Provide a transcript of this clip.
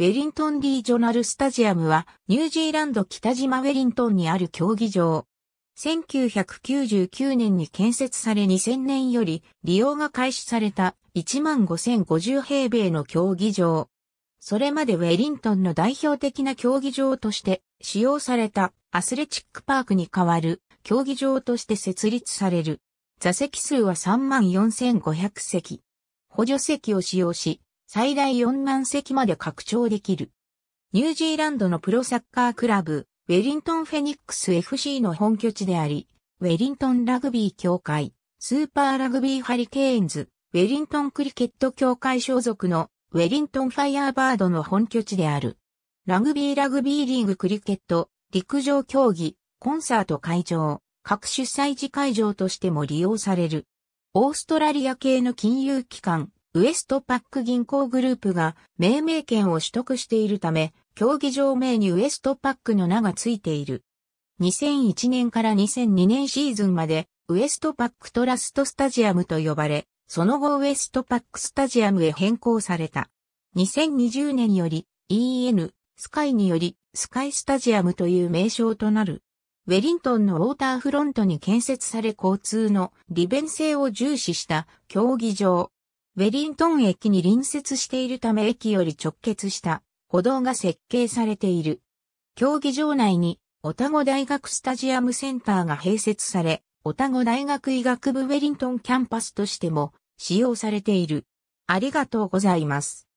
ウェリントン・リージョナル・スタジアムは、ニュージーランド北島ウェリントンにある競技場。1999年に建設され2000年より利用が開始された15,050平米の競技場。それまでウェリントンの代表的な競技場として使用されたアスレチックパークに代わる競技場として設立される。座席数は34,500席。補助席を使用し、最大4万席まで拡張できる。ニュージーランドのプロサッカークラブ、ウェリントン・フェニックス FC の本拠地であり、ウェリントンラグビー協会、スーパーラグビーハリケーンズ、ウェリントンクリケット協会所属のウェリントンファイヤーバードの本拠地である。ラグビーラグビーリーグクリケット、陸上競技、コンサート会場、各主催事会場としても利用される。オーストラリア系の金融機関、ウエストパック銀行グループが命名権を取得しているため、競技場名にウエストパックの名がついている。2001年から2002年シーズンまで、ウエストパックトラストスタジアムと呼ばれ、その後ウエストパックスタジアムへ変更された。2020年より EN スカイによりスカイスタジアムという名称となる。ウェリントンのウォーターフロントに建設され交通の利便性を重視した競技場。ウェリントン駅に隣接しているため駅より直結した歩道が設計されている。競技場内にオタゴ大学スタジアムセンターが併設され、オタゴ大学医学部ウェリントンキャンパスとしても使用されている。ありがとうございます。